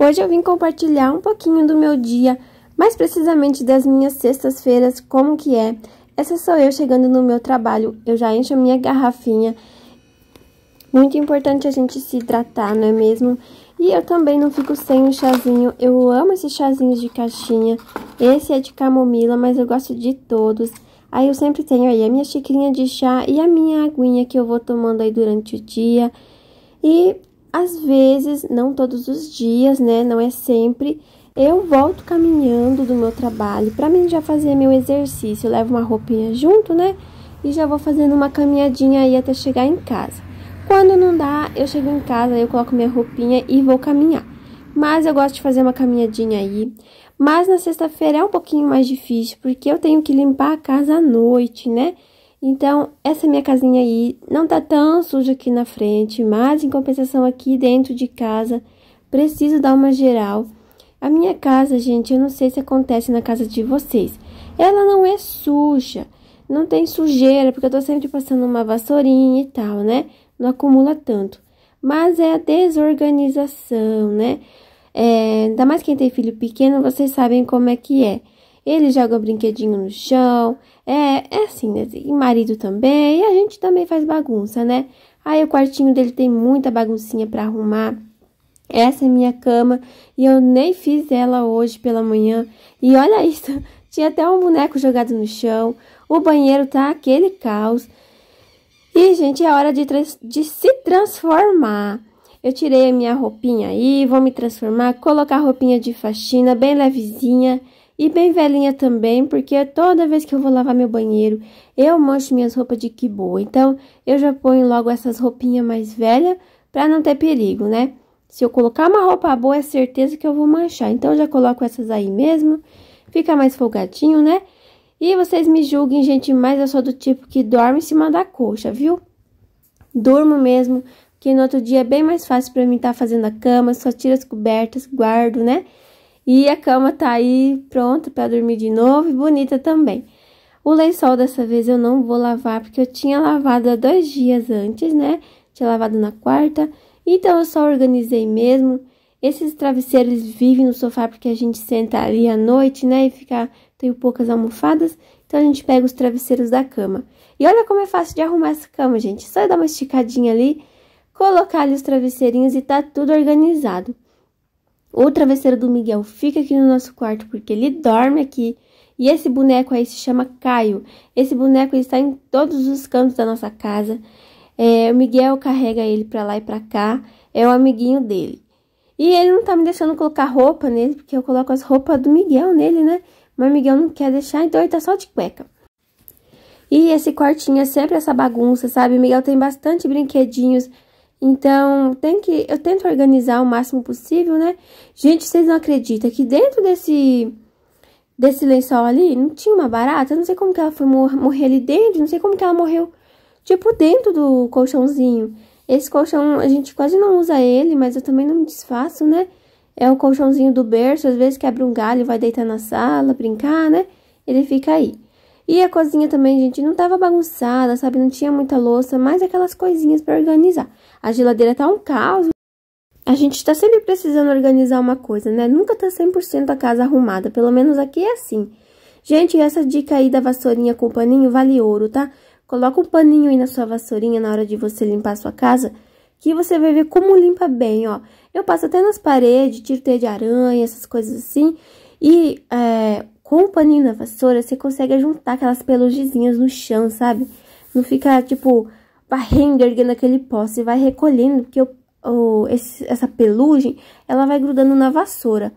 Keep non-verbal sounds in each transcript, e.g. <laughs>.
Hoje eu vim compartilhar um pouquinho do meu dia, mais precisamente das minhas sextas-feiras, como que é. Essa sou eu chegando no meu trabalho, eu já encho a minha garrafinha. Muito importante a gente se hidratar, não é mesmo? E eu também não fico sem o chazinho, eu amo esses chazinhos de caixinha. Esse é de camomila, mas eu gosto de todos. Aí eu sempre tenho aí a minha xicrinha de chá e a minha aguinha que eu vou tomando aí durante o dia. E às vezes, não todos os dias, né? Não é sempre. Eu volto caminhando do meu trabalho. Para mim já fazer meu exercício, eu levo uma roupinha junto, né? E já vou fazendo uma caminhadinha aí até chegar em casa. Quando não dá, eu chego em casa, eu coloco minha roupinha e vou caminhar. Mas eu gosto de fazer uma caminhadinha aí. Mas na sexta-feira é um pouquinho mais difícil, porque eu tenho que limpar a casa à noite, né? Então, essa minha casinha aí não tá tão suja aqui na frente, mas em compensação aqui dentro de casa, preciso dar uma geral. A minha casa, gente, eu não sei se acontece na casa de vocês. Ela não é suja, não tem sujeira, porque eu tô sempre passando uma vassourinha e tal, né? Não acumula tanto. Mas é a desorganização, né? É, ainda mais quem tem filho pequeno, vocês sabem como é que é ele joga brinquedinho no chão. É, é assim, né? E marido também, e a gente também faz bagunça, né? Aí o quartinho dele tem muita baguncinha para arrumar. Essa é minha cama e eu nem fiz ela hoje pela manhã. E olha isso, <laughs> tinha até um boneco jogado no chão. O banheiro tá aquele caos. E, gente, é hora de, de se transformar. Eu tirei a minha roupinha aí, vou me transformar, colocar roupinha de faxina bem levezinha. E bem velhinha também, porque toda vez que eu vou lavar meu banheiro, eu mancho minhas roupas de que boa. Então, eu já ponho logo essas roupinhas mais velhas para não ter perigo, né? Se eu colocar uma roupa boa, é certeza que eu vou manchar. Então, já coloco essas aí mesmo. Fica mais folgadinho, né? E vocês me julguem, gente, mas eu sou do tipo que dorme em cima da coxa, viu? Durmo mesmo, que no outro dia é bem mais fácil para mim estar tá fazendo a cama, só tiro as cobertas, guardo, né? E a cama tá aí pronta para dormir de novo e bonita também. O lençol dessa vez eu não vou lavar, porque eu tinha lavado há dois dias antes, né? Tinha lavado na quarta, então eu só organizei mesmo. Esses travesseiros vivem no sofá porque a gente senta ali à noite, né? E fica, tenho poucas almofadas, então a gente pega os travesseiros da cama. E olha como é fácil de arrumar essa cama, gente. Só dar uma esticadinha ali, colocar ali os travesseirinhos e tá tudo organizado. O travesseiro do Miguel fica aqui no nosso quarto porque ele dorme aqui. E esse boneco aí se chama Caio. Esse boneco está em todos os cantos da nossa casa. É, o Miguel carrega ele para lá e para cá. É o amiguinho dele. E ele não tá me deixando colocar roupa nele, porque eu coloco as roupas do Miguel nele, né? Mas o Miguel não quer deixar, então ele tá só de cueca. E esse quartinho é sempre essa bagunça, sabe? O Miguel tem bastante brinquedinhos. Então, tem que eu tento organizar o máximo possível, né? Gente, vocês não acreditam que dentro desse desse lençol ali não tinha uma barata, eu não sei como que ela foi mor morrer ali dentro, não sei como que ela morreu tipo dentro do colchãozinho. Esse colchão a gente quase não usa ele, mas eu também não me desfaço, né? É o colchãozinho do berço, às vezes quebra um galho, vai deitar na sala, brincar, né? Ele fica aí. E a cozinha também, gente, não tava bagunçada, sabe? Não tinha muita louça, mas aquelas coisinhas para organizar. A geladeira tá um caos. A gente tá sempre precisando organizar uma coisa, né? Nunca tá 100% a casa arrumada, pelo menos aqui é assim. Gente, essa dica aí da vassourinha com paninho vale ouro, tá? Coloca um paninho aí na sua vassourinha na hora de você limpar a sua casa, que você vai ver como limpa bem, ó. Eu passo até nas paredes, tiro teia de aranha, essas coisas assim. E é, com o paninho da vassoura, você consegue juntar aquelas pelugezinhas no chão, sabe? Não fica, tipo, varrendo, erguendo aquele pó. Você vai recolhendo, porque o, o, esse, essa pelugem, ela vai grudando na vassoura.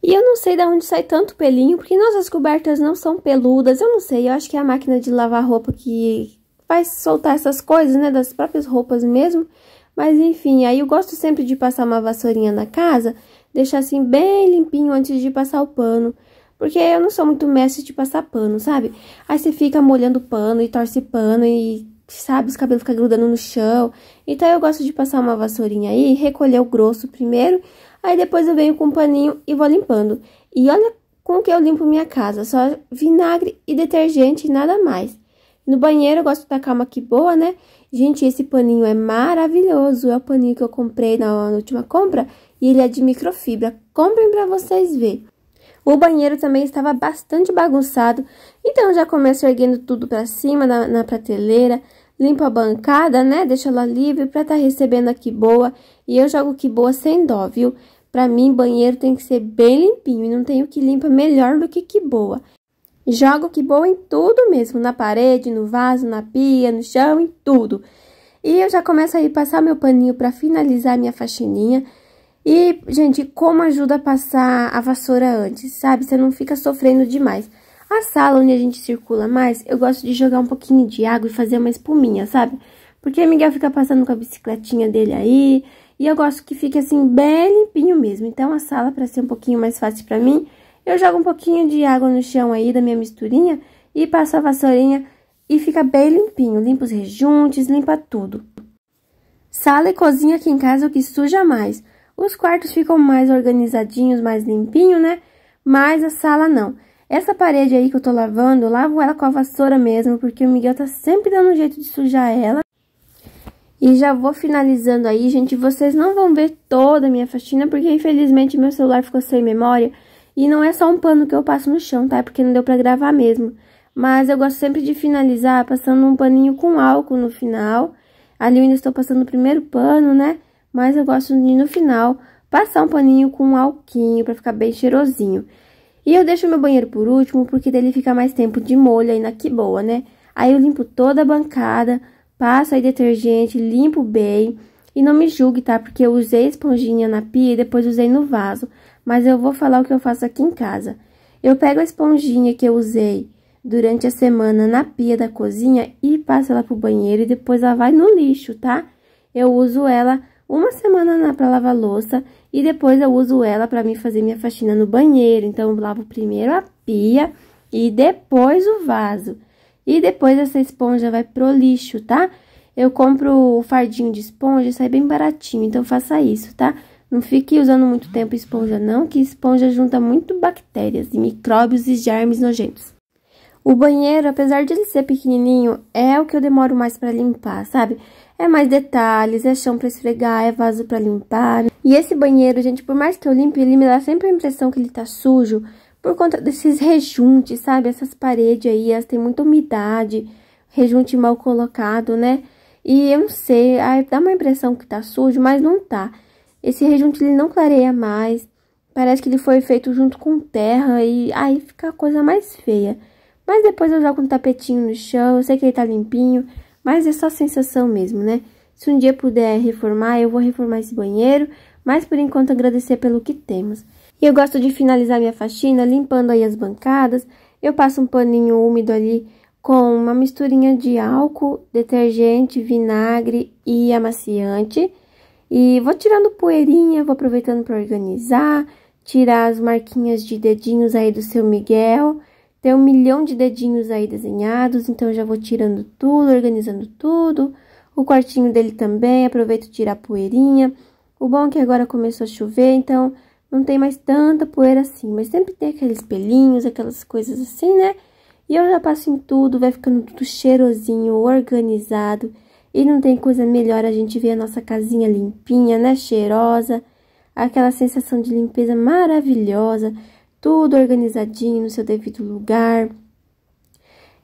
E eu não sei de onde sai tanto pelinho, porque nossas cobertas não são peludas. Eu não sei, eu acho que é a máquina de lavar roupa que faz soltar essas coisas, né? Das próprias roupas mesmo. Mas enfim, aí eu gosto sempre de passar uma vassourinha na casa, deixar assim bem limpinho antes de passar o pano. Porque eu não sou muito mestre de passar pano, sabe? Aí você fica molhando pano e torce pano e, sabe, os cabelos ficam grudando no chão. Então eu gosto de passar uma vassourinha aí, recolher o grosso primeiro, aí depois eu venho com um paninho e vou limpando. E olha com que eu limpo minha casa, só vinagre e detergente e nada mais. No banheiro eu gosto da calma que boa, né? Gente, esse paninho é maravilhoso, é o paninho que eu comprei na, na última compra e ele é de microfibra. Comprem para vocês verem. O banheiro também estava bastante bagunçado, então já começo erguendo tudo para cima na, na prateleira, limpo a bancada, né? Deixo ela livre para estar tá recebendo aqui boa. E eu jogo que boa sem dó, viu? Para mim, banheiro tem que ser bem limpinho e não tenho que limpa melhor do que que boa. Jogo que boa em tudo mesmo, na parede, no vaso, na pia, no chão, em tudo. E eu já começo aí passar meu paninho para finalizar minha faxininha. E, gente, como ajuda a passar a vassoura antes, sabe? Você não fica sofrendo demais. A sala onde a gente circula mais, eu gosto de jogar um pouquinho de água e fazer uma espuminha, sabe? Porque o Miguel fica passando com a bicicletinha dele aí, e eu gosto que fique assim bem limpinho mesmo. Então a sala para ser um pouquinho mais fácil para mim, eu jogo um pouquinho de água no chão aí da minha misturinha e passo a vassourinha e fica bem limpinho, limpa os rejuntes, limpa tudo. Sala e cozinha aqui em casa é o que suja mais. Os quartos ficam mais organizadinhos, mais limpinho, né? Mas a sala não. Essa parede aí que eu tô lavando, eu lavo ela com a vassoura mesmo, porque o Miguel tá sempre dando um jeito de sujar ela. E já vou finalizando aí, gente. Vocês não vão ver toda a minha faxina, porque infelizmente meu celular ficou sem memória. E não é só um pano que eu passo no chão, tá? Porque não deu pra gravar mesmo. Mas eu gosto sempre de finalizar passando um paninho com álcool no final. Ali eu ainda estou passando o primeiro pano, né? mas eu gosto de, no final, passar um paninho com um alquinho para ficar bem cheirosinho. E eu deixo meu banheiro por último, porque dele fica mais tempo de molho aí na que boa, né? Aí eu limpo toda a bancada, passo aí detergente, limpo bem. E não me julgue, tá? Porque eu usei esponjinha na pia e depois usei no vaso. Mas eu vou falar o que eu faço aqui em casa. Eu pego a esponjinha que eu usei durante a semana na pia da cozinha e passo ela pro banheiro e depois ela vai no lixo, tá? Eu uso ela uma semana para lavar louça e depois eu uso ela para mim fazer minha faxina no banheiro. Então, eu lavo primeiro a pia e depois o vaso. E depois essa esponja vai pro lixo, tá? Eu compro o fardinho de esponja, sai bem baratinho, então faça isso, tá? Não fique usando muito tempo esponja não, que esponja junta muito bactérias e micróbios e germes nojentos. O banheiro, apesar de ele ser pequenininho, é o que eu demoro mais para limpar, sabe? É mais detalhes, é chão pra esfregar, é vaso pra limpar. E esse banheiro, gente, por mais que eu limpe, ele me dá sempre a impressão que ele tá sujo por conta desses rejuntes, sabe? Essas paredes aí, elas têm muita umidade, rejunte mal colocado, né? E eu não sei, dá uma impressão que tá sujo, mas não tá. Esse rejunte, ele não clareia mais, parece que ele foi feito junto com terra e aí fica a coisa mais feia. Mas depois eu jogo um tapetinho no chão, eu sei que ele tá limpinho, mas é só sensação mesmo, né? Se um dia puder reformar, eu vou reformar esse banheiro, mas por enquanto agradecer pelo que temos. E eu gosto de finalizar minha faxina limpando aí as bancadas. Eu passo um paninho úmido ali com uma misturinha de álcool, detergente, vinagre e amaciante. E vou tirando poeirinha, vou aproveitando para organizar, tirar as marquinhas de dedinhos aí do seu Miguel. Tem um milhão de dedinhos aí desenhados, então já vou tirando tudo, organizando tudo. O quartinho dele também, aproveito tirar a poeirinha. O bom é que agora começou a chover, então não tem mais tanta poeira assim. Mas sempre tem aqueles pelinhos, aquelas coisas assim, né? E eu já passo em tudo, vai ficando tudo cheirosinho, organizado. E não tem coisa melhor a gente ver a nossa casinha limpinha, né? Cheirosa. Aquela sensação de limpeza maravilhosa tudo organizadinho no seu devido lugar.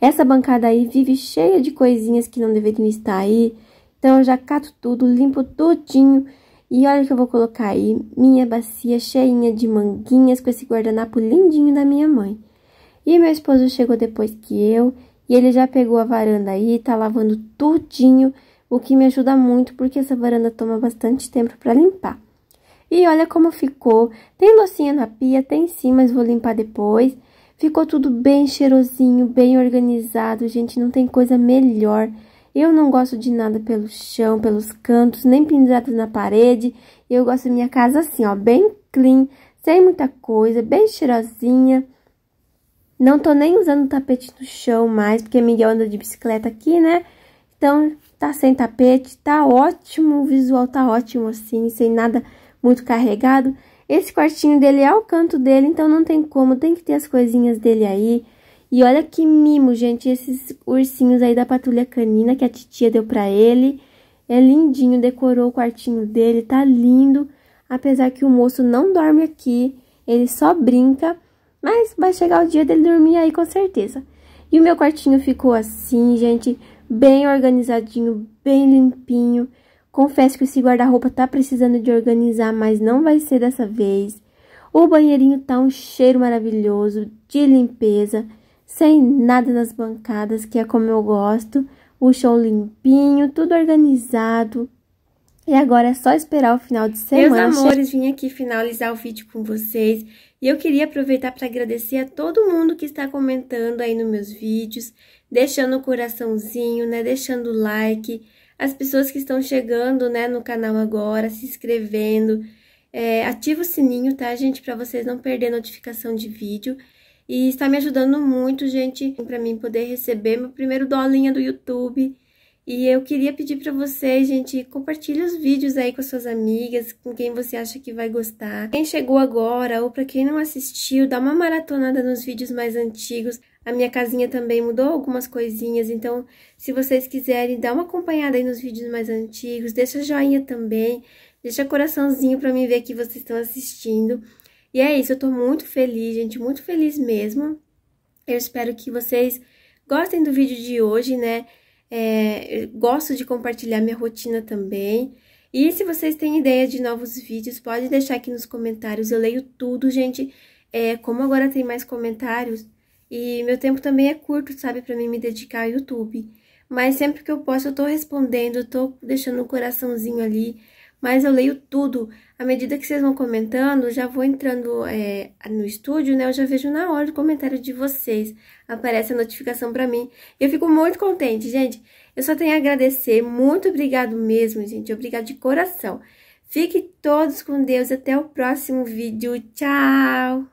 Essa bancada aí vive cheia de coisinhas que não deveriam estar aí, então eu já cato tudo, limpo tudinho e olha o que eu vou colocar aí, minha bacia cheinha de manguinhas com esse guardanapo lindinho da minha mãe. E meu esposo chegou depois que eu e ele já pegou a varanda aí, tá lavando tudinho, o que me ajuda muito porque essa varanda toma bastante tempo para limpar. E olha como ficou. Tem loucinha na pia, tem sim, mas vou limpar depois. Ficou tudo bem cheirosinho, bem organizado, gente, não tem coisa melhor. Eu não gosto de nada pelo chão, pelos cantos, nem pendurado na parede. Eu gosto da minha casa assim, ó, bem clean, sem muita coisa, bem cheirosinha. Não tô nem usando tapete no chão mais, porque Miguel anda de bicicleta aqui, né? Então, tá sem tapete, tá ótimo, o visual tá ótimo assim, sem nada muito carregado. Esse quartinho dele é o canto dele, então não tem como, tem que ter as coisinhas dele aí. E olha que mimo, gente, esses ursinhos aí da patrulha canina que a titia deu pra ele. É lindinho, decorou o quartinho dele, tá lindo. Apesar que o moço não dorme aqui, ele só brinca. Mas vai chegar o dia dele dormir aí com certeza. E o meu quartinho ficou assim, gente, bem organizadinho, bem limpinho. Confesso que esse guarda-roupa tá precisando de organizar, mas não vai ser dessa vez. O banheirinho tá um cheiro maravilhoso, de limpeza, sem nada nas bancadas, que é como eu gosto. O show limpinho, tudo organizado, e agora é só esperar o final de semana. Meus amores, vim aqui finalizar o vídeo com vocês. E eu queria aproveitar para agradecer a todo mundo que está comentando aí nos meus vídeos, deixando o coraçãozinho, né, deixando o like, as pessoas que estão chegando, né, no canal agora, se inscrevendo. É, ativa o sininho, tá, gente, para vocês não perder notificação de vídeo. E está me ajudando muito, gente, para mim poder receber meu primeiro dolinha do YouTube. E eu queria pedir para vocês, gente, compartilhe os vídeos aí com as suas amigas, com quem você acha que vai gostar. Quem chegou agora ou para quem não assistiu, dá uma maratonada nos vídeos mais antigos a minha casinha também mudou algumas coisinhas, então se vocês quiserem dar uma acompanhada aí nos vídeos mais antigos, deixa joinha também, deixa coraçãozinho para mim ver que vocês estão assistindo. E é isso, eu tô muito feliz, gente, muito feliz mesmo. Eu espero que vocês gostem do vídeo de hoje, né? É, gosto de compartilhar minha rotina também. E se vocês têm ideia de novos vídeos, pode deixar aqui nos comentários. Eu leio tudo, gente. É, como agora tem mais comentários, e meu tempo também é curto, sabe, para mim me dedicar ao YouTube. Mas sempre que eu posso, eu tô respondendo, eu tô deixando um coraçãozinho ali. Mas eu leio tudo. À medida que vocês vão comentando, já vou entrando é, no estúdio, né? Eu já vejo na hora o comentário de vocês. Aparece a notificação para mim. E eu fico muito contente, gente. Eu só tenho a agradecer. Muito obrigado mesmo, gente. Obrigado de coração. Fiquem todos com Deus. Até o próximo vídeo. Tchau!